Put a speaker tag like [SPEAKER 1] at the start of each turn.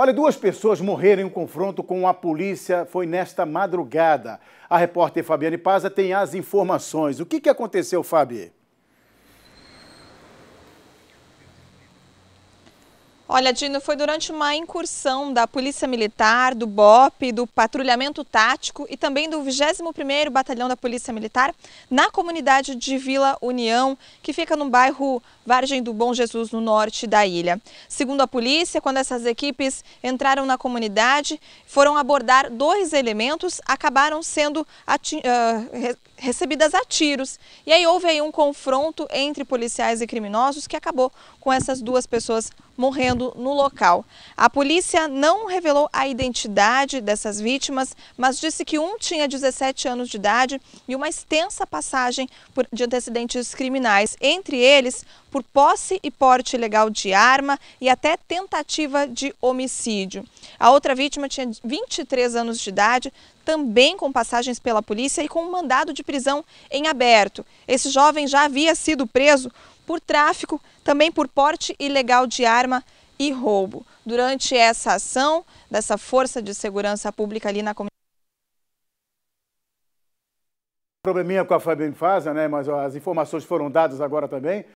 [SPEAKER 1] Olha, duas pessoas morreram em um confronto com a polícia, foi nesta madrugada. A repórter Fabiane Paza tem as informações. O que, que aconteceu, Fabi?
[SPEAKER 2] Olha, Dino, foi durante uma incursão da Polícia Militar, do BOP, do Patrulhamento Tático e também do 21º Batalhão da Polícia Militar na comunidade de Vila União, que fica no bairro Vargem do Bom Jesus, no norte da ilha. Segundo a polícia, quando essas equipes entraram na comunidade, foram abordar dois elementos, acabaram sendo uh, recebidas a tiros. E aí houve aí um confronto entre policiais e criminosos que acabou com essas duas pessoas morrendo no local. A polícia não revelou a identidade dessas vítimas, mas disse que um tinha 17 anos de idade e uma extensa passagem por, de antecedentes criminais, entre eles por posse e porte ilegal de arma e até tentativa de homicídio. A outra vítima tinha 23 anos de idade, também com passagens pela polícia e com um mandado de prisão em aberto. Esse jovem já havia sido preso por tráfico, também por porte ilegal de arma e roubo. Durante essa ação dessa Força de Segurança Pública ali na comunidade.
[SPEAKER 1] Probleminha com a Fabem Fasa, né? Mas as informações foram dadas agora também.